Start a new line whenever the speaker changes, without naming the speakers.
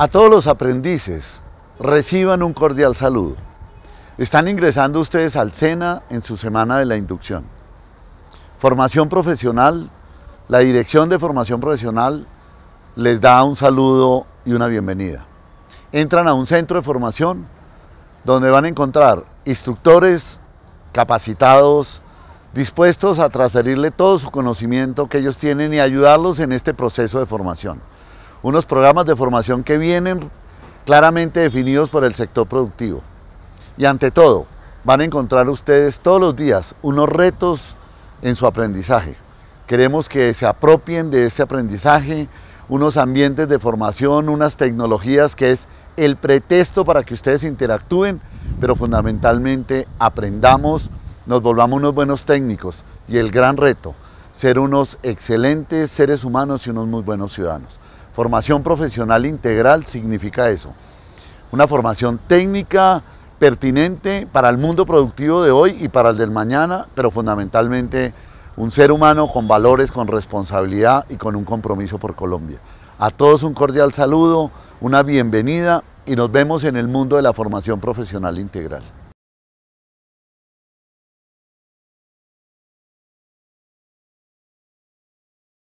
A todos los aprendices, reciban un cordial saludo. Están ingresando ustedes al SENA en su semana de la inducción. Formación profesional, la Dirección de Formación Profesional les da un saludo y una bienvenida. Entran a un centro de formación donde van a encontrar instructores capacitados, dispuestos a transferirle todo su conocimiento que ellos tienen y ayudarlos en este proceso de formación unos programas de formación que vienen claramente definidos por el sector productivo. Y ante todo, van a encontrar ustedes todos los días unos retos en su aprendizaje. Queremos que se apropien de ese aprendizaje, unos ambientes de formación, unas tecnologías que es el pretexto para que ustedes interactúen, pero fundamentalmente aprendamos, nos volvamos unos buenos técnicos y el gran reto, ser unos excelentes seres humanos y unos muy buenos ciudadanos. Formación profesional integral significa eso. Una formación técnica pertinente para el mundo productivo de hoy y para el del mañana, pero fundamentalmente un ser humano con valores, con responsabilidad y con un compromiso por Colombia. A todos un cordial saludo, una bienvenida y nos vemos en el mundo de la formación profesional integral.